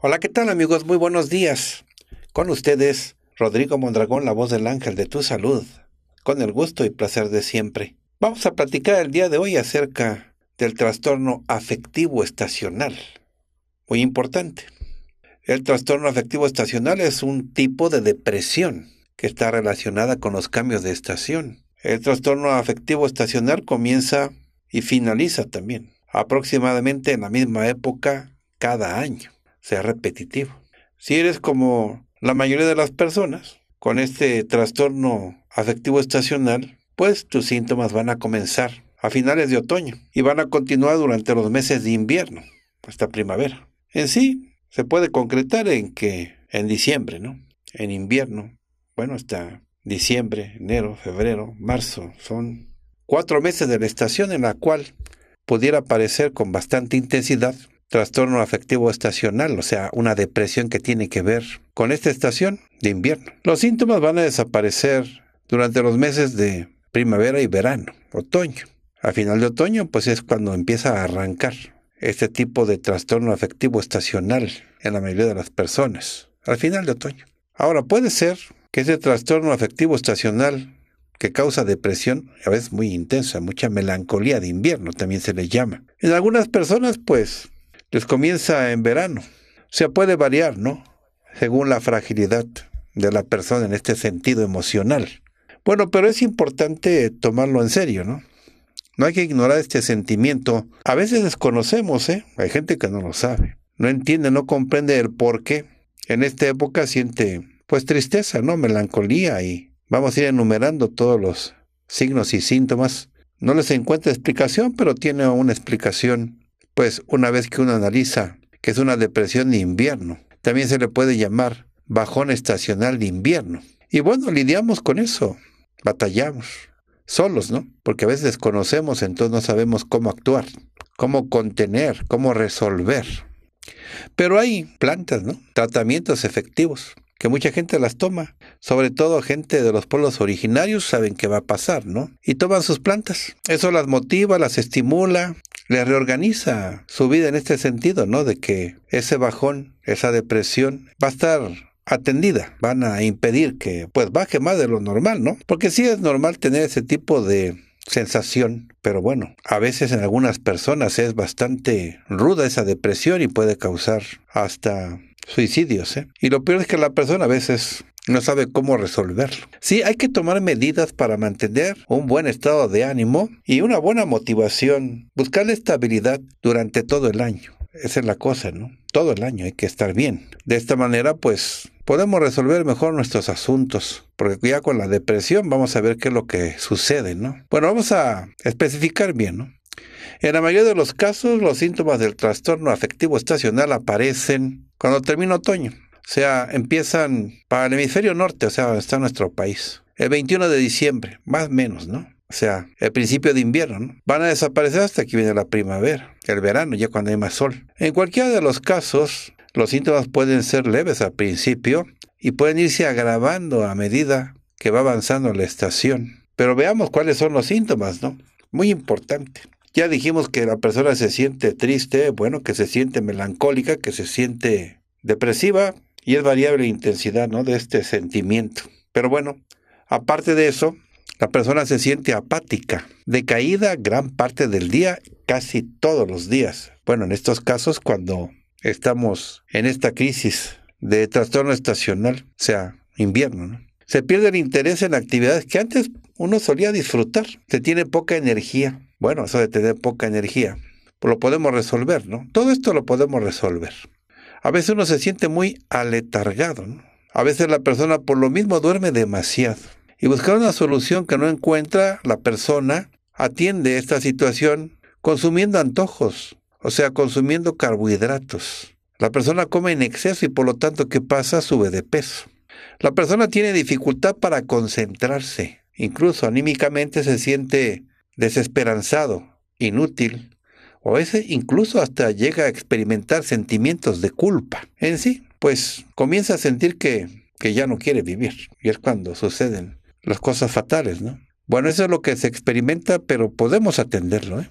Hola, ¿qué tal amigos? Muy buenos días. Con ustedes, Rodrigo Mondragón, la voz del ángel de tu salud, con el gusto y placer de siempre. Vamos a platicar el día de hoy acerca del trastorno afectivo estacional. Muy importante. El trastorno afectivo estacional es un tipo de depresión que está relacionada con los cambios de estación. El trastorno afectivo estacional comienza y finaliza también aproximadamente en la misma época cada año sea repetitivo. Si eres como la mayoría de las personas con este trastorno afectivo estacional, pues tus síntomas van a comenzar a finales de otoño y van a continuar durante los meses de invierno hasta primavera. En sí, se puede concretar en que en diciembre, ¿no? En invierno, bueno, hasta diciembre, enero, febrero, marzo, son cuatro meses de la estación en la cual pudiera aparecer con bastante intensidad trastorno afectivo estacional, o sea, una depresión que tiene que ver con esta estación de invierno. Los síntomas van a desaparecer durante los meses de primavera y verano, otoño. Al final de otoño, pues es cuando empieza a arrancar este tipo de trastorno afectivo estacional en la mayoría de las personas, al final de otoño. Ahora, puede ser que ese trastorno afectivo estacional que causa depresión, a veces muy intensa, mucha melancolía de invierno también se le llama. En algunas personas, pues, les pues comienza en verano. O sea, puede variar, ¿no? Según la fragilidad de la persona en este sentido emocional. Bueno, pero es importante tomarlo en serio, ¿no? No hay que ignorar este sentimiento. A veces desconocemos, ¿eh? Hay gente que no lo sabe. No entiende, no comprende el por qué. En esta época siente, pues, tristeza, ¿no? Melancolía y vamos a ir enumerando todos los signos y síntomas. No les encuentra explicación, pero tiene una explicación pues una vez que uno analiza que es una depresión de invierno, también se le puede llamar bajón estacional de invierno. Y bueno, lidiamos con eso, batallamos, solos, ¿no? Porque a veces desconocemos, entonces no sabemos cómo actuar, cómo contener, cómo resolver. Pero hay plantas, ¿no? Tratamientos efectivos, que mucha gente las toma, sobre todo gente de los pueblos originarios saben qué va a pasar, ¿no? Y toman sus plantas. Eso las motiva, las estimula, le reorganiza su vida en este sentido, ¿no? De que ese bajón, esa depresión, va a estar atendida. Van a impedir que pues baje más de lo normal, ¿no? Porque sí es normal tener ese tipo de sensación, pero bueno, a veces en algunas personas es bastante ruda esa depresión y puede causar hasta suicidios. ¿eh? Y lo peor es que la persona a veces no sabe cómo resolverlo. Sí, hay que tomar medidas para mantener un buen estado de ánimo y una buena motivación, buscar la estabilidad durante todo el año. Esa es la cosa, ¿no? Todo el año hay que estar bien. De esta manera, pues, podemos resolver mejor nuestros asuntos, porque ya con la depresión vamos a ver qué es lo que sucede, ¿no? Bueno, vamos a especificar bien, ¿no? En la mayoría de los casos, los síntomas del trastorno afectivo estacional aparecen cuando termina otoño, o sea, empiezan para el hemisferio norte, o sea, está nuestro país. El 21 de diciembre, más o menos, ¿no? O sea, el principio de invierno, ¿no? Van a desaparecer hasta que viene la primavera, el verano, ya cuando hay más sol. En cualquiera de los casos, los síntomas pueden ser leves al principio y pueden irse agravando a medida que va avanzando la estación. Pero veamos cuáles son los síntomas, ¿no? Muy importante. Ya dijimos que la persona se siente triste, bueno, que se siente melancólica, que se siente depresiva, y es variable la intensidad ¿no? de este sentimiento. Pero bueno, aparte de eso, la persona se siente apática, decaída gran parte del día, casi todos los días. Bueno, en estos casos cuando estamos en esta crisis de trastorno estacional, o sea, invierno, Se pierde el interés en actividades que antes uno solía disfrutar. Se tiene poca energía. Bueno, eso de tener poca energía, lo podemos resolver, ¿no? Todo esto lo podemos resolver a veces uno se siente muy aletargado. A veces la persona por lo mismo duerme demasiado. Y buscar una solución que no encuentra, la persona atiende esta situación consumiendo antojos, o sea, consumiendo carbohidratos. La persona come en exceso y por lo tanto, ¿qué pasa? Sube de peso. La persona tiene dificultad para concentrarse, incluso anímicamente se siente desesperanzado, inútil, o a incluso hasta llega a experimentar sentimientos de culpa. En sí, pues comienza a sentir que, que ya no quiere vivir y es cuando suceden las cosas fatales, ¿no? Bueno, eso es lo que se experimenta, pero podemos atenderlo, ¿eh?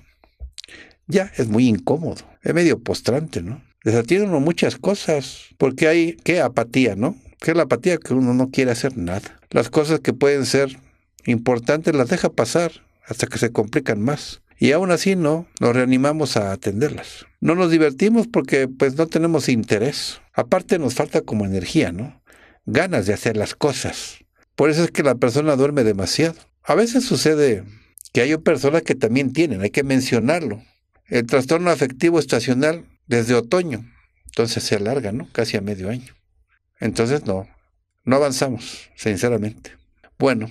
Ya, es muy incómodo, es medio postrante, ¿no? Desatiene uno muchas cosas, porque hay, ¿qué apatía, no? Que es la apatía? Que uno no quiere hacer nada. Las cosas que pueden ser importantes las deja pasar hasta que se complican más y aún así no nos reanimamos a atenderlas. No nos divertimos porque pues no tenemos interés. Aparte nos falta como energía, ¿no? Ganas de hacer las cosas. Por eso es que la persona duerme demasiado. A veces sucede que hay personas que también tienen, hay que mencionarlo. El trastorno afectivo estacional desde otoño. Entonces se alarga, ¿no? Casi a medio año. Entonces no, no avanzamos, sinceramente. Bueno,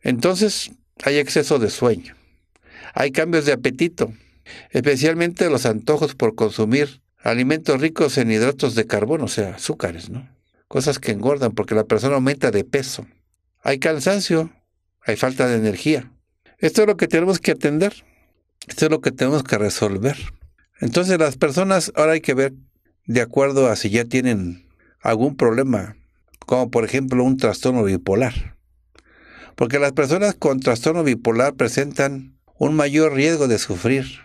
entonces hay exceso de sueño. Hay cambios de apetito, especialmente los antojos por consumir alimentos ricos en hidratos de carbono, o sea, azúcares, ¿no? Cosas que engordan porque la persona aumenta de peso. Hay cansancio, hay falta de energía. Esto es lo que tenemos que atender, esto es lo que tenemos que resolver. Entonces las personas ahora hay que ver de acuerdo a si ya tienen algún problema, como por ejemplo un trastorno bipolar. Porque las personas con trastorno bipolar presentan un mayor riesgo de sufrir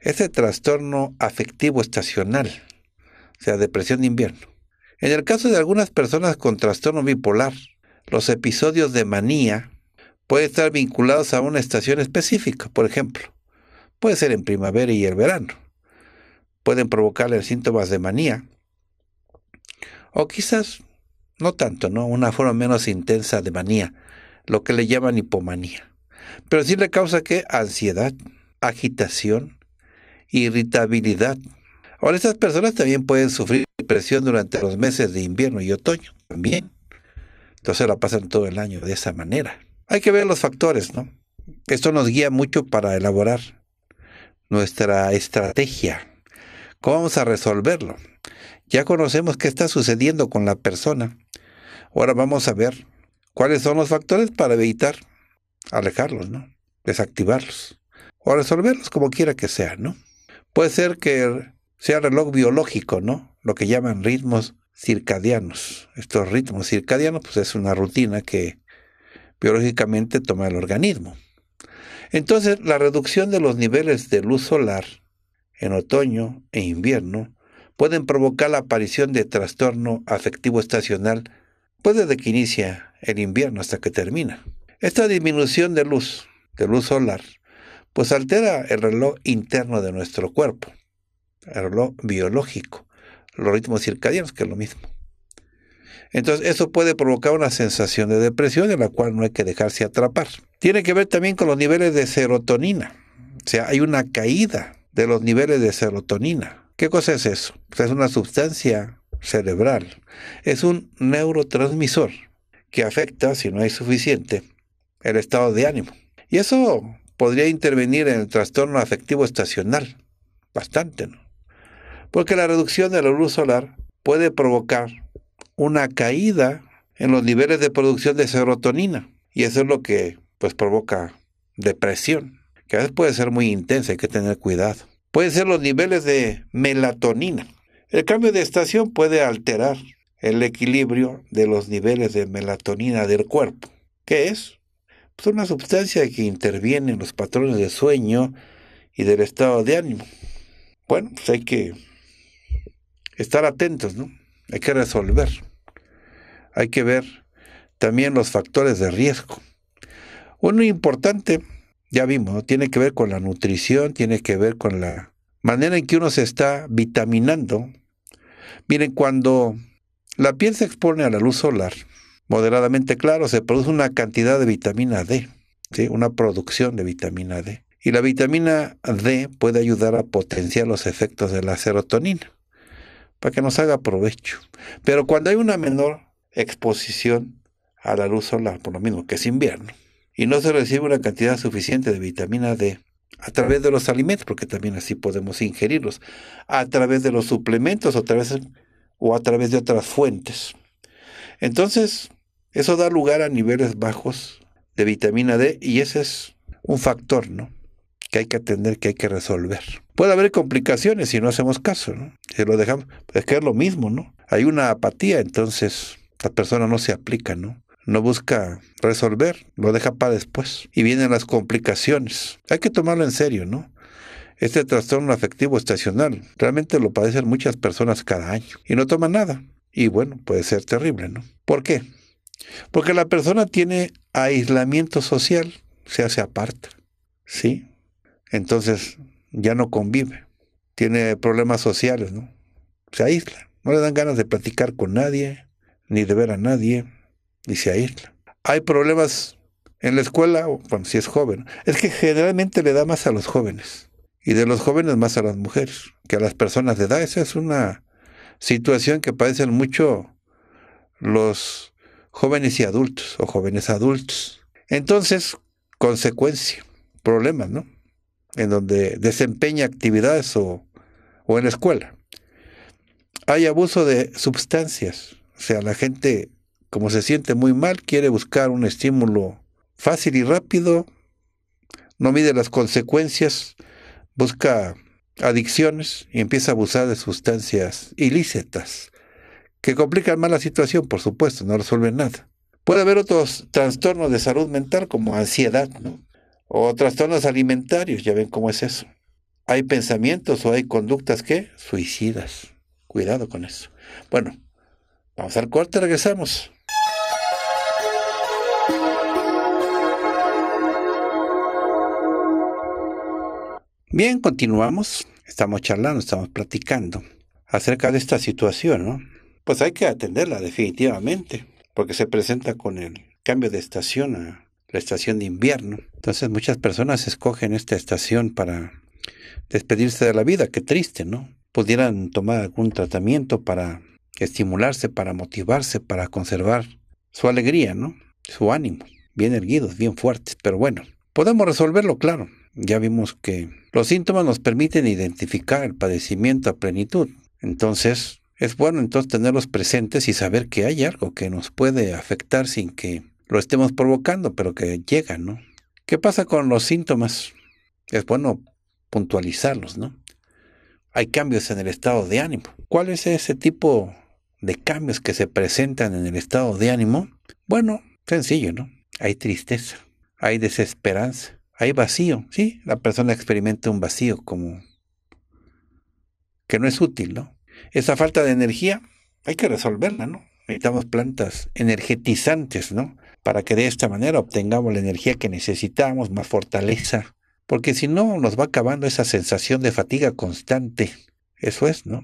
ese trastorno afectivo estacional, o sea, depresión de invierno. En el caso de algunas personas con trastorno bipolar, los episodios de manía pueden estar vinculados a una estación específica, por ejemplo. Puede ser en primavera y el verano. Pueden provocarle síntomas de manía. O quizás, no tanto, ¿no? Una forma menos intensa de manía, lo que le llaman hipomanía. Pero sí le causa que ansiedad, agitación, irritabilidad. Ahora, estas personas también pueden sufrir depresión durante los meses de invierno y otoño, también. Entonces la pasan todo el año de esa manera. Hay que ver los factores, ¿no? Esto nos guía mucho para elaborar nuestra estrategia. ¿Cómo vamos a resolverlo? Ya conocemos qué está sucediendo con la persona. Ahora vamos a ver cuáles son los factores para evitar alejarlos, ¿no? Desactivarlos. O resolverlos como quiera que sea, ¿no? Puede ser que sea reloj biológico, ¿no? Lo que llaman ritmos circadianos. Estos ritmos circadianos, pues es una rutina que biológicamente toma el organismo. Entonces, la reducción de los niveles de luz solar en otoño e invierno pueden provocar la aparición de trastorno afectivo estacional pues, desde que inicia el invierno hasta que termina. Esta disminución de luz, de luz solar, pues altera el reloj interno de nuestro cuerpo, el reloj biológico, los ritmos circadianos, que es lo mismo. Entonces, eso puede provocar una sensación de depresión en la cual no hay que dejarse atrapar. Tiene que ver también con los niveles de serotonina. O sea, hay una caída de los niveles de serotonina. ¿Qué cosa es eso? Pues es una sustancia cerebral. Es un neurotransmisor que afecta, si no hay suficiente, el estado de ánimo. Y eso podría intervenir en el trastorno afectivo estacional, bastante, ¿no? Porque la reducción de la luz solar puede provocar una caída en los niveles de producción de serotonina. Y eso es lo que pues provoca depresión, que a veces puede ser muy intensa, hay que tener cuidado. Pueden ser los niveles de melatonina. El cambio de estación puede alterar el equilibrio de los niveles de melatonina del cuerpo, ¿Qué es es pues, una sustancia que interviene en los patrones de sueño y del estado de ánimo. Bueno, pues hay que estar atentos, ¿no? Hay que resolver. Hay que ver también los factores de riesgo. Uno importante, ya vimos, tiene que ver con la nutrición, tiene que ver con la manera en que uno se está vitaminando. Miren, cuando la piel se expone a la luz solar, moderadamente claro, se produce una cantidad de vitamina D, una producción de vitamina D. Y la vitamina D puede ayudar a potenciar los efectos de la serotonina para que nos haga provecho. Pero cuando hay una menor exposición a la luz solar, por lo mismo que es invierno, y no se recibe una cantidad suficiente de vitamina D a través de los alimentos, porque también así podemos ingerirlos, a través de los suplementos o a través de otras fuentes. Entonces, eso da lugar a niveles bajos de vitamina D y ese es un factor, ¿no? Que hay que atender, que hay que resolver. Puede haber complicaciones si no hacemos caso, ¿no? Si lo dejamos, es que es lo mismo, ¿no? Hay una apatía, entonces la persona no se aplica, ¿no? No busca resolver, lo deja para después. Y vienen las complicaciones. Hay que tomarlo en serio, ¿no? Este trastorno afectivo estacional realmente lo padecen muchas personas cada año y no toman nada. Y bueno, puede ser terrible, ¿no? ¿Por qué? Porque la persona tiene aislamiento social, se hace aparta, ¿sí? Entonces ya no convive, tiene problemas sociales, ¿no? Se aísla, no le dan ganas de platicar con nadie, ni de ver a nadie, y se aísla. Hay problemas en la escuela, bueno, si es joven, es que generalmente le da más a los jóvenes, y de los jóvenes más a las mujeres, que a las personas de edad. Esa es una situación que padecen mucho los jóvenes y adultos o jóvenes adultos. Entonces, consecuencia, problemas, ¿no? En donde desempeña actividades o, o en la escuela. Hay abuso de sustancias, o sea, la gente como se siente muy mal quiere buscar un estímulo fácil y rápido, no mide las consecuencias, busca adicciones y empieza a abusar de sustancias ilícitas que complican más la situación, por supuesto, no resuelven nada. Puede haber otros trastornos de salud mental como ansiedad, ¿no? O trastornos alimentarios, ya ven cómo es eso. Hay pensamientos o hay conductas que suicidas. Cuidado con eso. Bueno, vamos al corte, regresamos. Bien, continuamos. Estamos charlando, estamos platicando acerca de esta situación, ¿no? pues hay que atenderla definitivamente, porque se presenta con el cambio de estación a la estación de invierno. Entonces muchas personas escogen esta estación para despedirse de la vida, qué triste, ¿no? Pudieran tomar algún tratamiento para estimularse, para motivarse, para conservar su alegría, ¿no? Su ánimo, bien erguidos, bien fuertes, pero bueno, podemos resolverlo, claro. Ya vimos que los síntomas nos permiten identificar el padecimiento a plenitud. Entonces, es bueno entonces tenerlos presentes y saber que hay algo que nos puede afectar sin que lo estemos provocando, pero que llega, ¿no? ¿Qué pasa con los síntomas? Es bueno puntualizarlos, ¿no? Hay cambios en el estado de ánimo. ¿Cuál es ese tipo de cambios que se presentan en el estado de ánimo? Bueno, sencillo, ¿no? Hay tristeza, hay desesperanza, hay vacío, ¿sí? La persona experimenta un vacío como que no es útil, ¿no? Esa falta de energía hay que resolverla, ¿no? Necesitamos plantas energetizantes, ¿no? Para que de esta manera obtengamos la energía que necesitamos, más fortaleza. Porque si no, nos va acabando esa sensación de fatiga constante. Eso es, ¿no?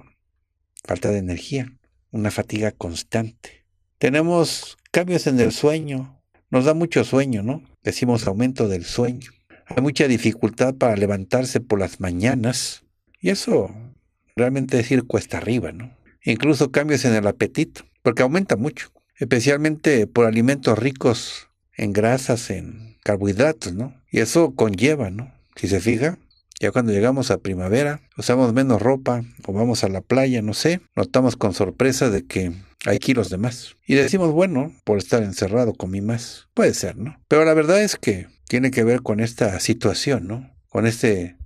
Falta de energía, una fatiga constante. Tenemos cambios en el sueño. Nos da mucho sueño, ¿no? Decimos aumento del sueño. Hay mucha dificultad para levantarse por las mañanas. Y eso realmente decir cuesta arriba, ¿no? Incluso cambios en el apetito, porque aumenta mucho, especialmente por alimentos ricos en grasas, en carbohidratos, ¿no? Y eso conlleva, ¿no? Si se fija, ya cuando llegamos a primavera, usamos menos ropa o vamos a la playa, no sé, notamos con sorpresa de que hay kilos de más. Y decimos, bueno, por estar encerrado comí más. Puede ser, ¿no? Pero la verdad es que tiene que ver con esta situación, ¿no? Con este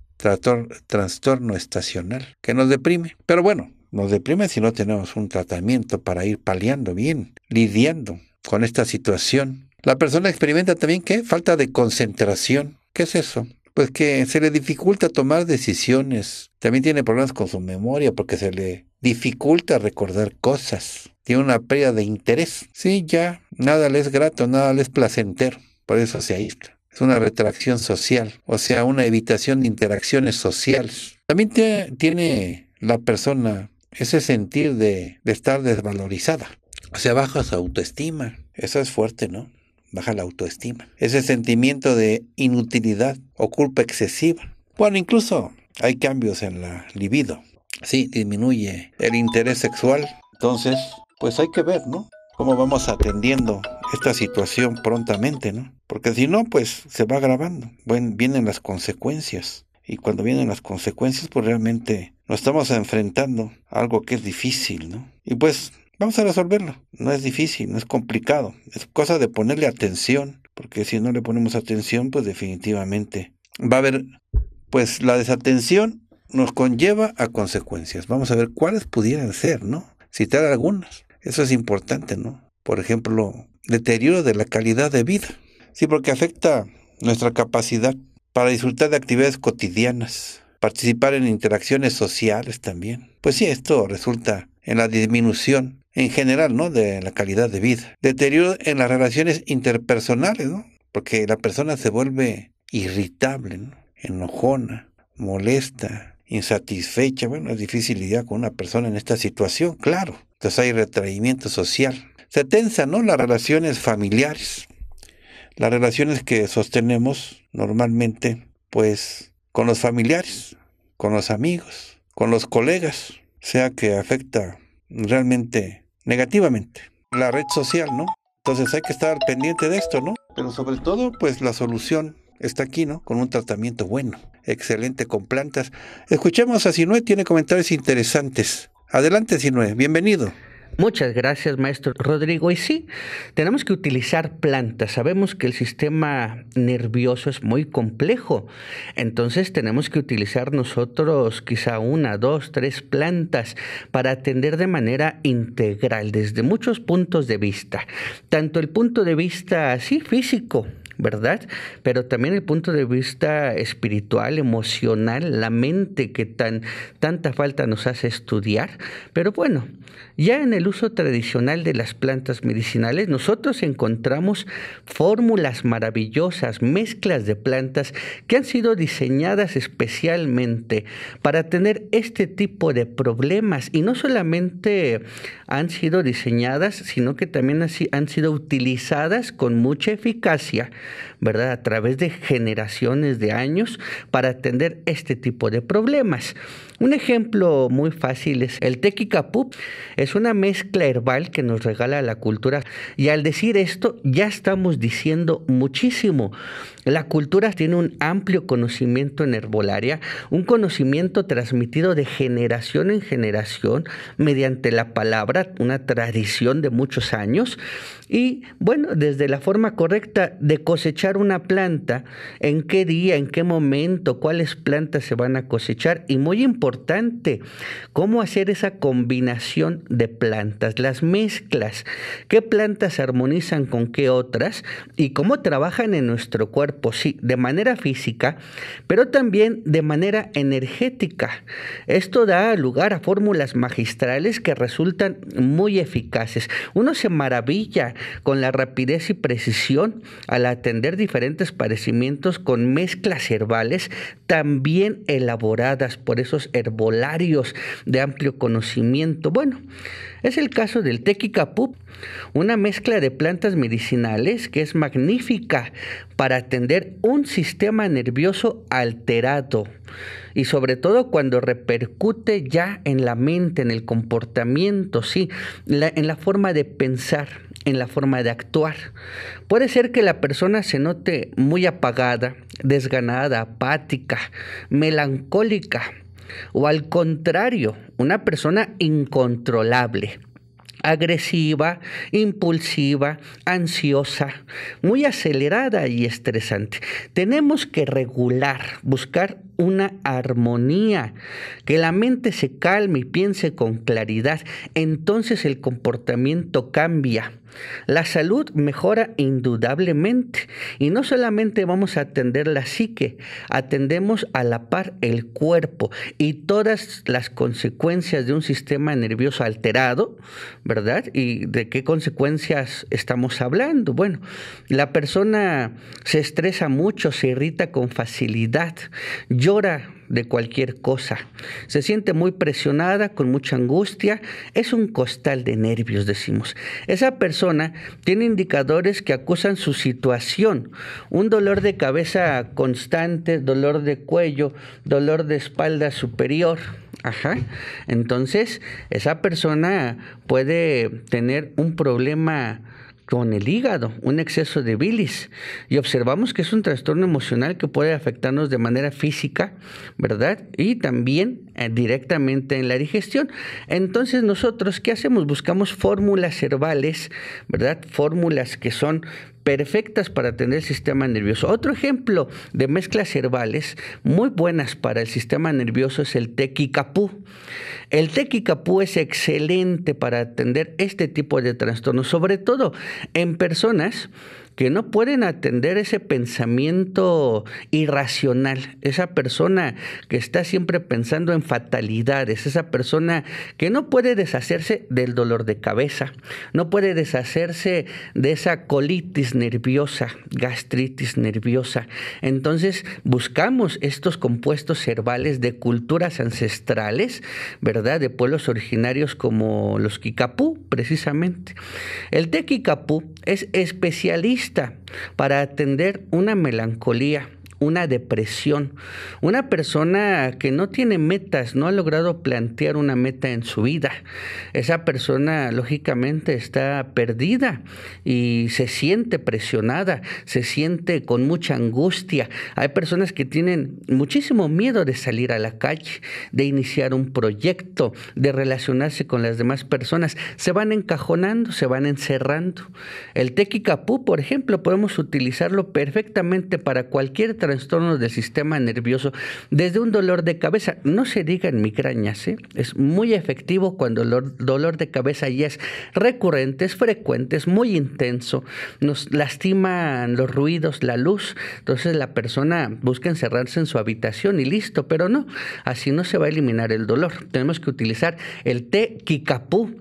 trastorno estacional que nos deprime. Pero bueno, nos deprime si no tenemos un tratamiento para ir paliando bien, lidiando con esta situación. La persona experimenta también que falta de concentración. ¿Qué es eso? Pues que se le dificulta tomar decisiones. También tiene problemas con su memoria porque se le dificulta recordar cosas. Tiene una pérdida de interés. Sí, ya nada le es grato, nada le es placentero. Por eso se aísla es una retracción social, o sea, una evitación de interacciones sociales. También tiene la persona ese sentir de, de estar desvalorizada, o sea, baja su autoestima. Eso es fuerte, ¿no? Baja la autoestima. Ese sentimiento de inutilidad o culpa excesiva. Bueno, incluso hay cambios en la libido. Sí, disminuye el interés sexual. Entonces, pues hay que ver, ¿no? Cómo vamos atendiendo esta situación prontamente, ¿no? Porque si no, pues se va agravando. vienen las consecuencias. Y cuando vienen las consecuencias, pues realmente nos estamos enfrentando a algo que es difícil, ¿no? Y pues vamos a resolverlo. No es difícil, no es complicado. Es cosa de ponerle atención, porque si no le ponemos atención, pues definitivamente va a haber, pues la desatención nos conlleva a consecuencias. Vamos a ver cuáles pudieran ser, ¿no? Citar algunas. Eso es importante, ¿no? Por ejemplo, deterioro de la calidad de vida. Sí, porque afecta nuestra capacidad para disfrutar de actividades cotidianas, participar en interacciones sociales también. Pues sí, esto resulta en la disminución en general, ¿no? De la calidad de vida. Deterioro en las relaciones interpersonales, ¿no? Porque la persona se vuelve irritable, enojona, molesta, insatisfecha. Bueno, es difícil lidiar con una persona en esta situación, claro. Entonces hay retraimiento social se tensan ¿no? las relaciones familiares, las relaciones que sostenemos normalmente, pues, con los familiares, con los amigos, con los colegas, sea que afecta realmente negativamente la red social, ¿no? Entonces hay que estar pendiente de esto, ¿no? Pero sobre todo, pues la solución está aquí, ¿no? Con un tratamiento bueno, excelente con plantas. Escuchemos a Sinue, tiene comentarios interesantes. Adelante, Sinue, bienvenido. Muchas gracias, maestro Rodrigo. Y sí, tenemos que utilizar plantas. Sabemos que el sistema nervioso es muy complejo, entonces tenemos que utilizar nosotros quizá una, dos, tres plantas para atender de manera integral desde muchos puntos de vista. Tanto el punto de vista, sí, físico, ¿verdad? Pero también el punto de vista espiritual, emocional, la mente que tan, tanta falta nos hace estudiar. Pero bueno, ya en el uso tradicional de las plantas medicinales, nosotros encontramos fórmulas maravillosas, mezclas de plantas que han sido diseñadas especialmente para tener este tipo de problemas y no solamente han sido diseñadas, sino que también han sido utilizadas con mucha eficacia, ¿verdad? A través de generaciones de años para atender este tipo de problemas. Un ejemplo muy fácil es el tequicapup, es una mezcla herbal que nos regala la cultura y al decir esto ya estamos diciendo muchísimo. La cultura tiene un amplio conocimiento en herbolaria, un conocimiento transmitido de generación en generación mediante la palabra, una tradición de muchos años y bueno, desde la forma correcta de cosechar una planta, en qué día, en qué momento, cuáles plantas se van a cosechar y muy importante importante. ¿Cómo hacer esa combinación de plantas, las mezclas? ¿Qué plantas armonizan con qué otras? ¿Y cómo trabajan en nuestro cuerpo? Sí, de manera física, pero también de manera energética. Esto da lugar a fórmulas magistrales que resultan muy eficaces. Uno se maravilla con la rapidez y precisión al atender diferentes parecimientos con mezclas herbales también elaboradas por esos herbolarios de amplio conocimiento. Bueno, es el caso del tequicapup, una mezcla de plantas medicinales que es magnífica para atender un sistema nervioso alterado y sobre todo cuando repercute ya en la mente, en el comportamiento, sí, en la forma de pensar, en la forma de actuar. Puede ser que la persona se note muy apagada, desganada, apática, melancólica o al contrario, una persona incontrolable, agresiva, impulsiva, ansiosa, muy acelerada y estresante. Tenemos que regular, buscar una armonía, que la mente se calme y piense con claridad. Entonces el comportamiento cambia la salud mejora indudablemente y no solamente vamos a atender la psique, atendemos a la par el cuerpo y todas las consecuencias de un sistema nervioso alterado, ¿verdad? ¿Y de qué consecuencias estamos hablando? Bueno, la persona se estresa mucho, se irrita con facilidad, llora de cualquier cosa. Se siente muy presionada, con mucha angustia. Es un costal de nervios, decimos. Esa persona tiene indicadores que acusan su situación. Un dolor de cabeza constante, dolor de cuello, dolor de espalda superior. Ajá. Entonces, esa persona puede tener un problema con el hígado, un exceso de bilis. Y observamos que es un trastorno emocional que puede afectarnos de manera física, ¿verdad? Y también eh, directamente en la digestión. Entonces nosotros, ¿qué hacemos? Buscamos fórmulas herbales, ¿verdad? Fórmulas que son perfectas para atender el sistema nervioso. Otro ejemplo de mezclas herbales muy buenas para el sistema nervioso es el tequicapú. El tequicapú es excelente para atender este tipo de trastornos, sobre todo en personas que no pueden atender ese pensamiento irracional, esa persona que está siempre pensando en fatalidades, esa persona que no puede deshacerse del dolor de cabeza, no puede deshacerse de esa colitis nerviosa, gastritis nerviosa. Entonces buscamos estos compuestos herbales de culturas ancestrales, ¿verdad? De pueblos originarios como los Kikapú, precisamente. El té Kikapú es especialista para atender una melancolía una depresión. Una persona que no tiene metas, no ha logrado plantear una meta en su vida. Esa persona lógicamente está perdida y se siente presionada, se siente con mucha angustia. Hay personas que tienen muchísimo miedo de salir a la calle, de iniciar un proyecto, de relacionarse con las demás personas. Se van encajonando, se van encerrando. El tequicapú, por ejemplo, podemos utilizarlo perfectamente para cualquier trabajo trastornos del sistema nervioso, desde un dolor de cabeza, no se diga en migrañas, ¿eh? es muy efectivo cuando el dolor, dolor de cabeza ya es recurrente, es frecuente, es muy intenso, nos lastiman los ruidos, la luz, entonces la persona busca encerrarse en su habitación y listo, pero no, así no se va a eliminar el dolor. Tenemos que utilizar el té kikapú,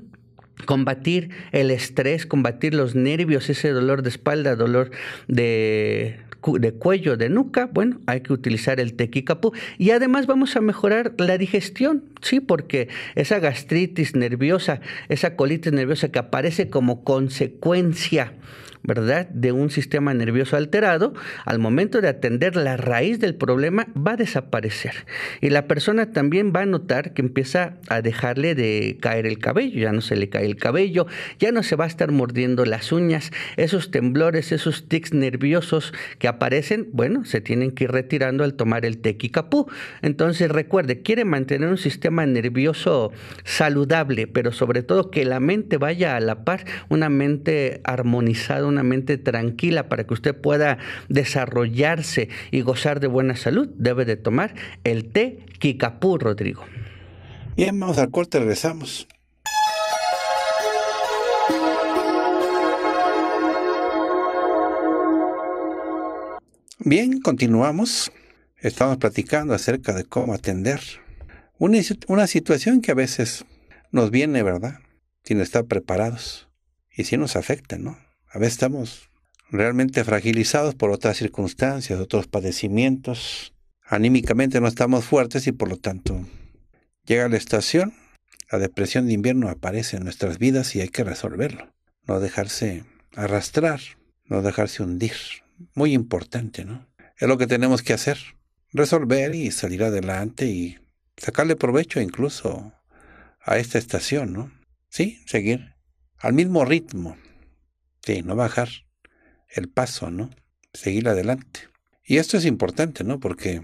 combatir el estrés, combatir los nervios, ese dolor de espalda, dolor de de cuello, de nuca, bueno, hay que utilizar el tequicapú. Y además vamos a mejorar la digestión, ¿sí? Porque esa gastritis nerviosa, esa colitis nerviosa que aparece como consecuencia ¿verdad? De un sistema nervioso alterado, al momento de atender la raíz del problema va a desaparecer. Y la persona también va a notar que empieza a dejarle de caer el cabello, ya no se le cae el cabello, ya no se va a estar mordiendo las uñas, esos temblores, esos tics nerviosos que aparecen, bueno, se tienen que ir retirando al tomar el tequicapú. Entonces recuerde, quiere mantener un sistema nervioso saludable, pero sobre todo que la mente vaya a la par, una mente armonizada, mente tranquila para que usted pueda desarrollarse y gozar de buena salud, debe de tomar el té Kikapú, Rodrigo. Bien, vamos al corte, regresamos. Bien, continuamos. Estamos platicando acerca de cómo atender una, situación que a veces nos viene, ¿verdad? Sin estar preparados y si nos afecta, ¿no? A veces estamos realmente fragilizados por otras circunstancias, otros padecimientos. Anímicamente no estamos fuertes y por lo tanto llega la estación, la depresión de invierno aparece en nuestras vidas y hay que resolverlo. No dejarse arrastrar, no dejarse hundir. Muy importante, ¿no? Es lo que tenemos que hacer. Resolver y salir adelante y sacarle provecho incluso a esta estación, ¿no? Sí, seguir al mismo ritmo Sí, este, no bajar el paso, ¿no? Seguir adelante. Y esto es importante, ¿no? Porque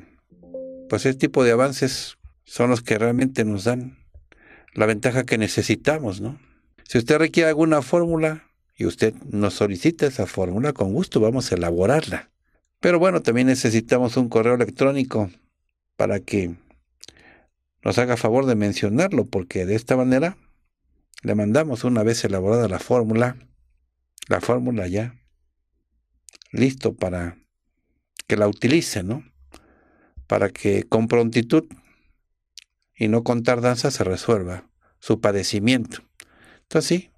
pues este tipo de avances son los que realmente nos dan la ventaja que necesitamos, ¿no? Si usted requiere alguna fórmula y usted nos solicita esa fórmula, con gusto vamos a elaborarla. Pero bueno, también necesitamos un correo electrónico para que nos haga favor de mencionarlo, porque de esta manera le mandamos una vez elaborada la fórmula la fórmula ya, listo para que la utilice, ¿no? Para que con prontitud y no con tardanza se resuelva su padecimiento. Entonces sí,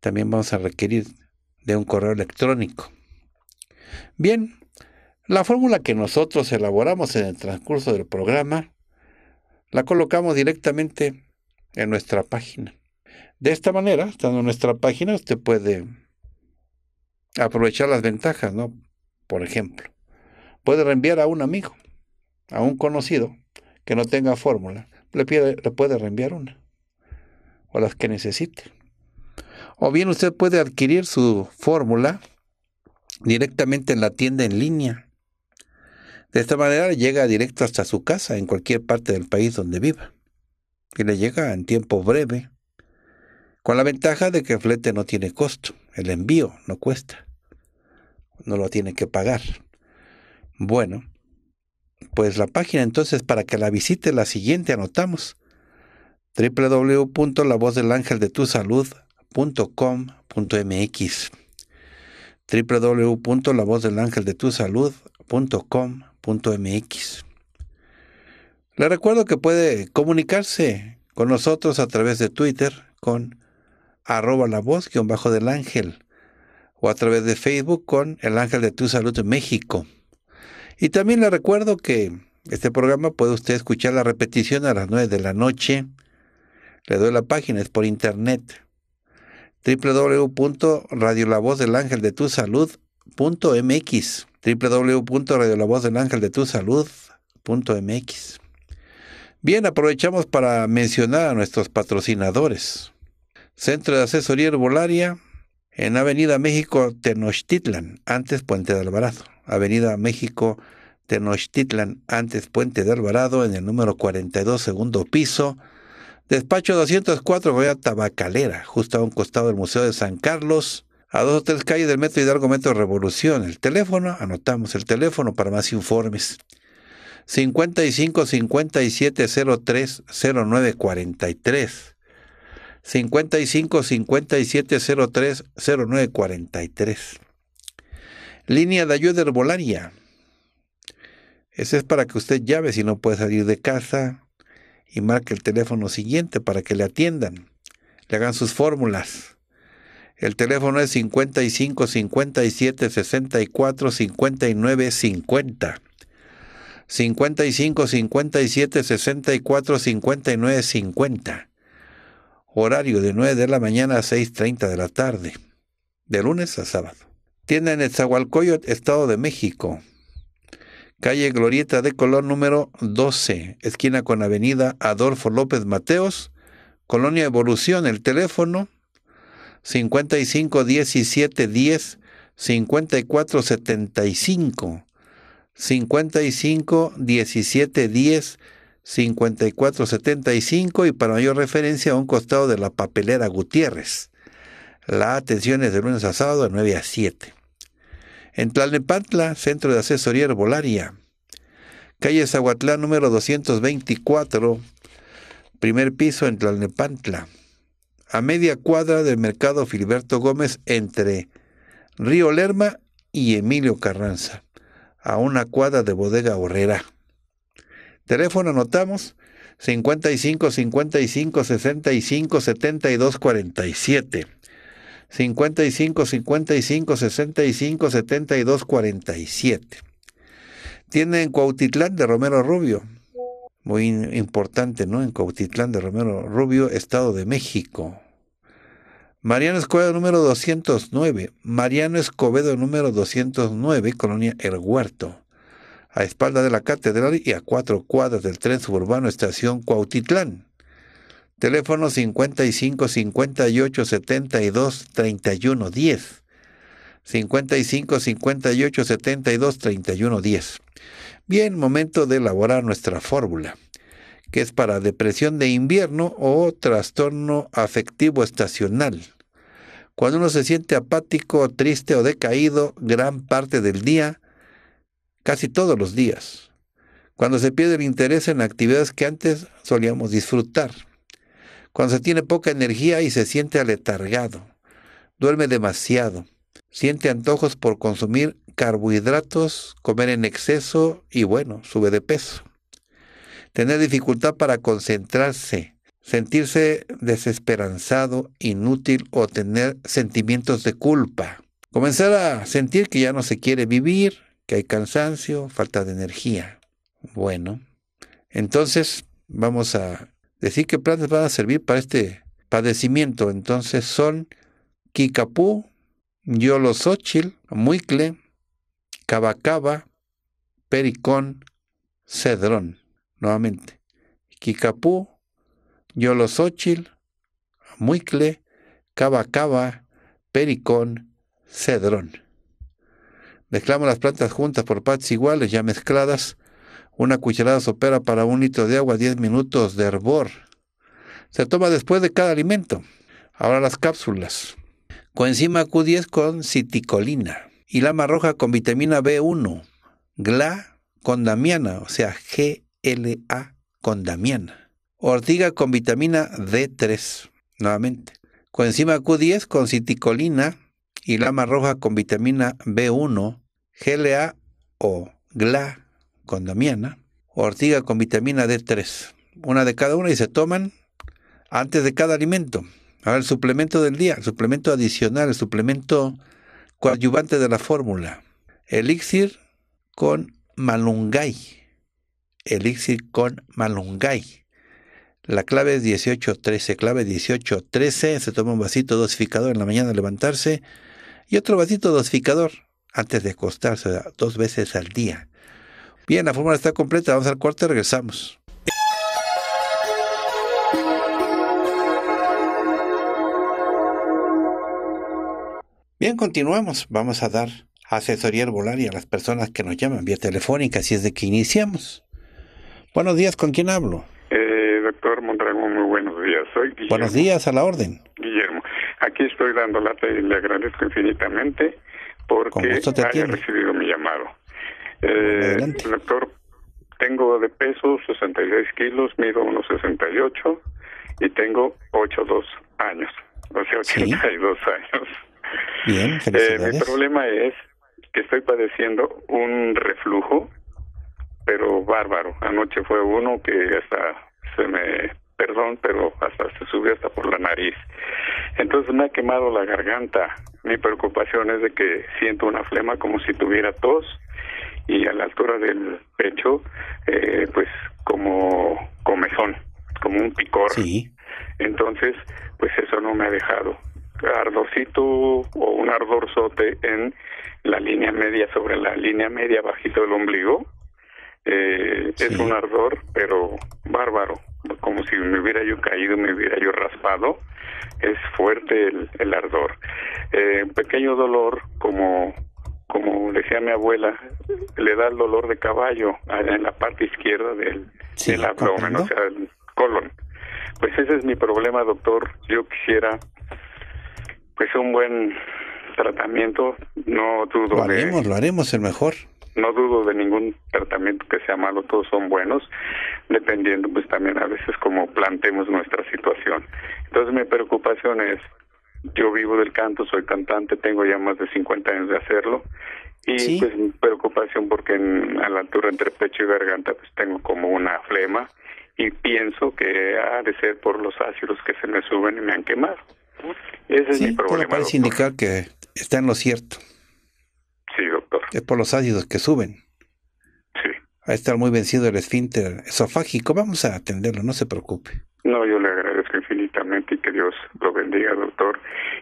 también vamos a requerir de un correo electrónico. Bien, la fórmula que nosotros elaboramos en el transcurso del programa la colocamos directamente en nuestra página. De esta manera, estando en nuestra página, usted puede aprovechar las ventajas, ¿no? Por ejemplo, puede reenviar a un amigo, a un conocido que no tenga fórmula, le, pide, le puede reenviar una, o las que necesite. O bien usted puede adquirir su fórmula directamente en la tienda en línea. De esta manera llega directo hasta su casa en cualquier parte del país donde viva. Y le llega en tiempo breve, con la ventaja de que el flete no tiene costo. El envío no cuesta. No lo tiene que pagar. Bueno, pues la página entonces para que la visite la siguiente anotamos www.lavozdelangeldetusalud.com.mx www.lavozdelangeldetusalud.com.mx Le recuerdo que puede comunicarse con nosotros a través de Twitter con arroba la voz bajo del ángel o a través de Facebook con el ángel de tu salud de México. Y también le recuerdo que este programa puede usted escuchar la repetición a las 9 de la noche. Le doy la página, es por internet www.radiolavozdelangeldetusalud.mx www.radiolavozdelangeldetusalud.mx Bien, aprovechamos para mencionar a nuestros patrocinadores. Centro de Asesoría Herbolaria en Avenida México Tenochtitlan, antes Puente de Alvarado. Avenida México Tenochtitlan, antes Puente de Alvarado, en el número 42, segundo piso. Despacho 204, voy a Tabacalera, justo a un costado del Museo de San Carlos, a dos o tres calles del Metro Hidalgo Metro Revolución. El teléfono, anotamos el teléfono para más informes. 55 57 03 09 43. 55 57 03 09 43 Línea de ayuda herbolaria. Ese es para que usted llave si no puede salir de casa y marque el teléfono siguiente para que le atiendan, le hagan sus fórmulas. El teléfono es 55 57 64 59 50. 55 57 64 59 50 horario de 9 de la mañana a 6.30 de la tarde, de lunes a sábado. Tienda en Zagualcoyot, Estado de México. Calle Glorieta de Color número 12, esquina con Avenida Adolfo López Mateos, Colonia Evolución, el teléfono 55 17 10 54 75 55 17 10 5475 y para mayor referencia a un costado de la papelera Gutiérrez. La atención es de lunes a sábado de 9 a 7. En Tlalnepantla, Centro de Asesoría Herbolaria. Calle Zahuatlán número 224, primer piso en Tlalnepantla. A media cuadra del mercado Filiberto Gómez entre Río Lerma y Emilio Carranza. A una cuadra de Bodega Horrera. Teléfono anotamos 55 55 65 72 47. 55 55 65 72 47. Tiene en Cuautitlán de Romero Rubio. Muy importante, ¿no? En Cuautitlán de Romero Rubio, Estado de México. Mariano Escobedo número 209. Mariano Escobedo número 209, Colonia El Huerto a espalda de la catedral y a cuatro cuadras del tren suburbano Estación Cuautitlán. Teléfono 55 58 72 31 10. 55 58 72 31 10. Bien, momento de elaborar nuestra fórmula, que es para depresión de invierno o trastorno afectivo estacional. Cuando uno se siente apático, triste o decaído gran parte del día, casi todos los días, cuando se pierde el interés en actividades que antes solíamos disfrutar, cuando se tiene poca energía y se siente aletargado, duerme demasiado, siente antojos por consumir carbohidratos, comer en exceso y bueno, sube de peso, tener dificultad para concentrarse, sentirse desesperanzado, inútil o tener sentimientos de culpa, comenzar a sentir que ya no se quiere vivir, que hay cansancio, falta de energía. Bueno, entonces vamos a decir qué plantas van a servir para este padecimiento. Entonces son Kikapú, yolosóchil, Muicle, Cabacaba, Pericón, Cedrón. Nuevamente, Kikapú, yolosóchil, Muicle, Cabacaba, Pericón, Cedrón. Mezclamos las plantas juntas por partes iguales, ya mezcladas. Una cucharada sopera para un litro de agua, 10 minutos de hervor. Se toma después de cada alimento. Ahora las cápsulas. Coenzima Q10 con citicolina. Y lama roja con vitamina B1. GLA con damiana, o sea, GLA con damiana. Ortiga con vitamina D3, nuevamente. Coenzima Q10 con citicolina y lama roja con vitamina B1, GLA o GLA con damiana, ortiga con vitamina D3. Una de cada una y se toman antes de cada alimento. Ahora el suplemento del día, el suplemento adicional, el suplemento coadyuvante de la fórmula. Elixir con malungay. Elixir con malungay. La clave es 18-13. Clave 18-13. Se toma un vasito dosificador en la mañana al levantarse y otro vasito dosificador antes de acostarse dos veces al día. Bien, la fórmula está completa, vamos al cuarto y regresamos. Bien, continuamos. Vamos a dar asesoría y a las personas que nos llaman vía telefónica, así es de que iniciamos. Buenos días, ¿con quién hablo? Eh, doctor Mondragón, muy buenos días. Buenos días, a la orden estoy dando lata y le agradezco infinitamente porque haya recibido mi llamado. Eh, doctor, tengo de peso 66 kilos, mido unos 68 y tengo 82 años, o sea, 82 años. Bien, eh, felicidades. mi problema es que estoy padeciendo un reflujo, pero bárbaro. Anoche fue uno que hasta se me perdón, pero hasta se subió hasta por la nariz. Entonces me ha quemado la garganta. Mi preocupación es de que siento una flema como si tuviera tos y a la altura del pecho, eh, pues como comezón, como un picor. Entonces, pues eso no me ha dejado ardorcito o un ardorzote en la línea media, sobre la línea media bajito del ombligo. Eh, es un ardor, pero bárbaro si me hubiera yo caído, me hubiera yo raspado. Es fuerte el, ardor. Eh, pequeño dolor, como, como decía mi abuela, le da el dolor de caballo en la parte izquierda del, abdomen, o sea, el colon. Pues ese es mi problema, doctor. Yo quisiera, pues, un buen tratamiento. No dudo. haremos, lo haremos el mejor no dudo de ningún tratamiento que sea malo, todos son buenos, dependiendo pues también a veces como planteemos nuestra situación. Entonces mi preocupación es, yo vivo del canto, soy cantante, tengo ya más de 50 años de hacerlo y pues mi preocupación porque en, a la altura entre pecho y garganta pues tengo como una flema y pienso que ha de ser por los ácidos que se me suben y me han quemado. Ese es mi problema. indica que está en lo cierto. Es por los ácidos que suben. Sí. Ha a muy vencido el esfínter esofágico. Vamos a atenderlo, no se preocupe. No, yo le agradezco infinitamente y que Dios lo bendiga, doctor.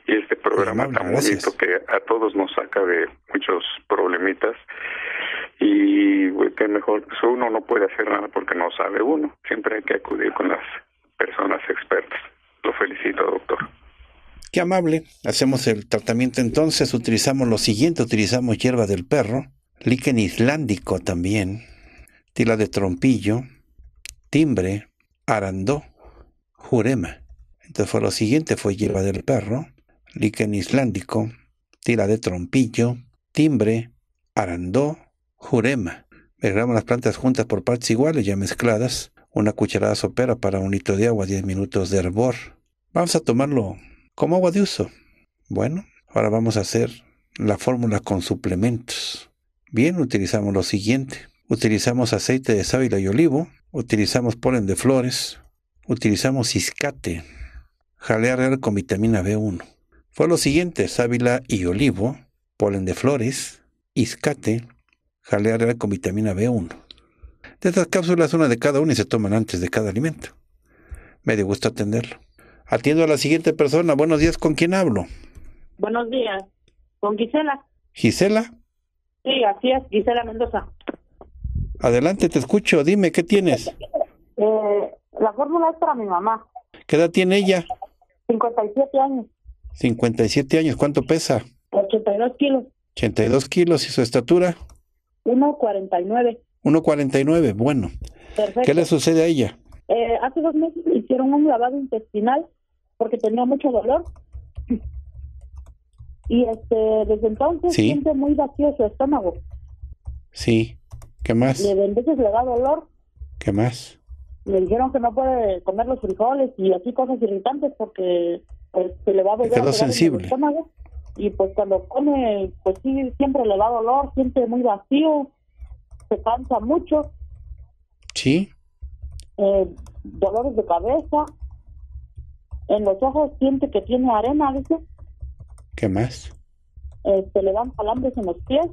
Y este programa tan bonito que a todos nos saca de muchos problemitas. Y que mejor, uno no puede hacer nada porque no sabe uno. Siempre hay que acudir con las personas expertas. Lo felicito, doctor amable. Hacemos el tratamiento entonces. Utilizamos lo siguiente. Utilizamos hierba del perro. Líquen islandico también. Tila de trompillo. Timbre. Arandó. Jurema. Entonces fue lo siguiente. Fue hierba del perro. Líquen islandico. Tila de trompillo. Timbre. Arandó. Jurema. Mezclamos las plantas juntas por partes iguales, ya mezcladas. Una cucharada sopera para un litro de agua, 10 minutos de hervor. Vamos a tomarlo como agua de uso. Bueno, ahora vamos a hacer la fórmula con suplementos. Bien, utilizamos lo siguiente. Utilizamos aceite de sábila y olivo, utilizamos polen de flores, utilizamos iscate, jalea real con vitamina B1. Fue lo siguiente, sábila y olivo, polen de flores, iscate, jalea real con vitamina B1. De estas cápsulas, una de cada una y se toman antes de cada alimento. Me gusto atenderlo. Atiendo a la siguiente persona. Buenos días, ¿con quién hablo? Buenos días, con Gisela. ¿Gisela? Sí, así es, Gisela Mendoza. Adelante, te escucho. Dime, ¿qué tienes? Eh, la fórmula es para mi mamá. ¿Qué edad tiene ella? 57 años. 57 años, ¿cuánto pesa? 82 kilos. 82 kilos, ¿y su estatura? 1,49. 1,49, bueno. ¿Qué le sucede a ella? Eh, hace dos meses hicieron un lavado intestinal porque tenía mucho dolor. Y este, desde entonces siente muy vacío su estómago. Sí. ¿Qué más? Le veces le da dolor. ¿Qué más? Le dijeron que no puede comer los frijoles y así cosas irritantes porque pues, se le va a doler El estómago. Y pues cuando come, pues sí, siempre le da dolor, siente muy vacío, se cansa mucho. Sí. Eh, dolores de cabeza, en los ojos siente que tiene arena, dice. ¿Qué más? se este, le dan palambres en los pies,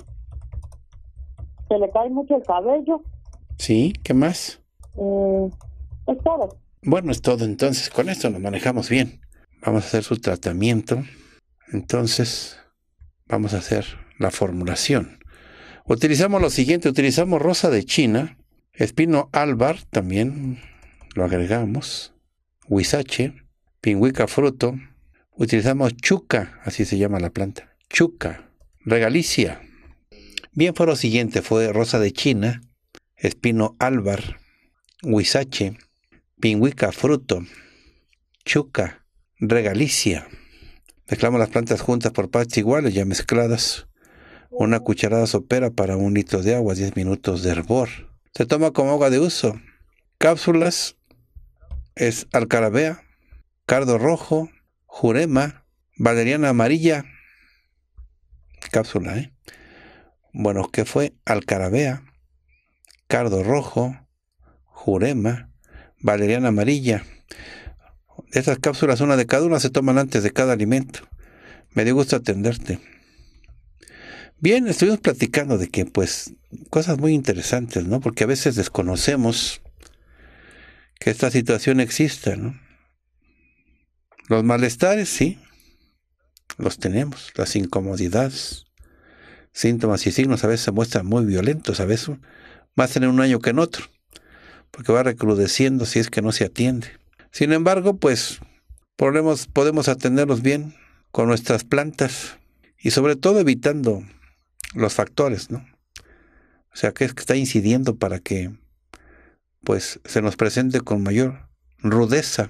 se le cae mucho el cabello. Sí, ¿qué más? Mm, es todo. Bueno, es todo. Entonces, con esto nos manejamos bien. Vamos a hacer su tratamiento. Entonces, vamos a hacer la formulación. Utilizamos lo siguiente, utilizamos rosa de China, espino albar también, lo agregamos, huizache, pingüica fruto, utilizamos chuca, así se llama la planta, chuca, regalicia. Bien fue lo siguiente, fue rosa de China, espino álvar, huizache, pingüica fruto, chuca, regalicia. Mezclamos las plantas juntas por partes iguales, ya mezcladas. Una cucharada sopera para un litro de agua, 10 minutos de hervor. Se toma como agua de uso. Cápsulas es alcarabea, cardo rojo, jurema, valeriana amarilla, cápsula, ¿eh? Bueno, que fue alcarabea, cardo rojo, jurema, valeriana amarilla. Estas cápsulas, una de cada una, se toman antes de cada alimento. Me dio gusto atenderte. Bien, estuvimos platicando de que, pues, cosas muy interesantes, ¿no? Porque a veces desconocemos que esta situación exista, ¿no? Los malestares, sí, los tenemos, las incomodidades, síntomas y signos a veces se muestran muy violentos, a veces más en un año que en otro, porque va recrudeciendo si es que no se atiende. Sin embargo, pues podemos, podemos bien con nuestras plantas y sobre todo evitando los factores, ¿no? O sea, que está incidiendo para que pues se nos presente con mayor rudeza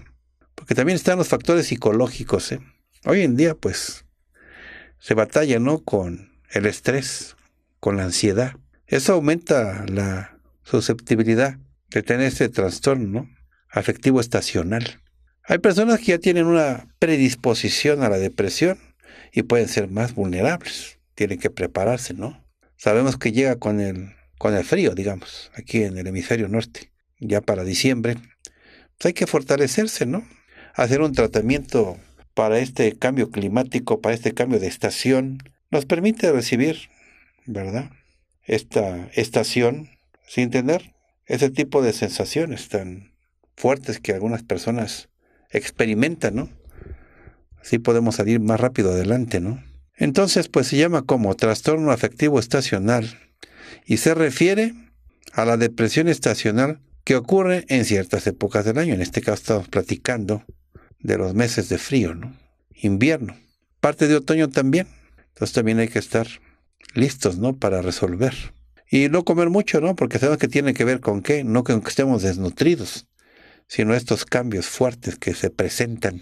porque también están los factores psicológicos. ¿eh? Hoy en día, pues, se batalla, ¿no? Con el estrés, con la ansiedad. Eso aumenta la susceptibilidad de tener ese trastorno ¿no? afectivo estacional. Hay personas que ya tienen una predisposición a la depresión y pueden ser más vulnerables. Tienen que prepararse, ¿no? Sabemos que llega con el, con el frío, digamos, aquí en el hemisferio norte, ya para diciembre. Pues, hay que fortalecerse, ¿no? hacer un tratamiento para este cambio climático, para este cambio de estación, nos permite recibir, ¿verdad? Esta estación sin tener ese tipo de sensaciones tan fuertes que algunas personas experimentan, ¿no? Así podemos salir más rápido adelante, ¿no? Entonces, pues se llama como trastorno afectivo estacional y se refiere a la depresión estacional que ocurre en ciertas épocas del año. En este caso estamos platicando de los meses de frío, ¿no? Invierno. Parte de otoño también. Entonces también hay que estar listos, ¿no? Para resolver. Y no comer mucho, ¿no? Porque sabemos que tiene que ver con qué, no que estemos desnutridos, sino estos cambios fuertes que se presentan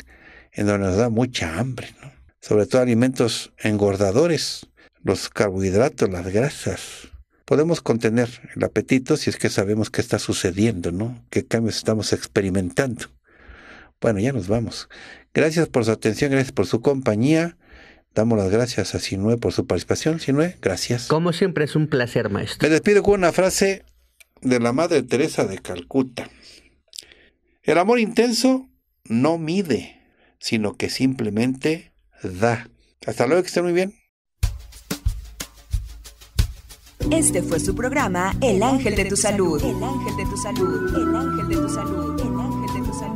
en donde nos da mucha hambre, ¿no? Sobre todo alimentos engordadores, los carbohidratos, las grasas. Podemos contener el apetito si es que sabemos qué está sucediendo, ¿no? ¿Qué cambios estamos experimentando? Bueno, ya nos vamos. Gracias por su atención, gracias por su compañía. Damos las gracias a Sinue por su participación. Sinue, gracias. Como siempre, es un placer, maestro. Me despido con una frase de la Madre Teresa de Calcuta. El amor intenso no mide, sino que simplemente da. Hasta luego, que estén muy bien. Este fue su programa El Ángel de tu Salud. El Ángel de tu Salud. El Ángel de tu Salud.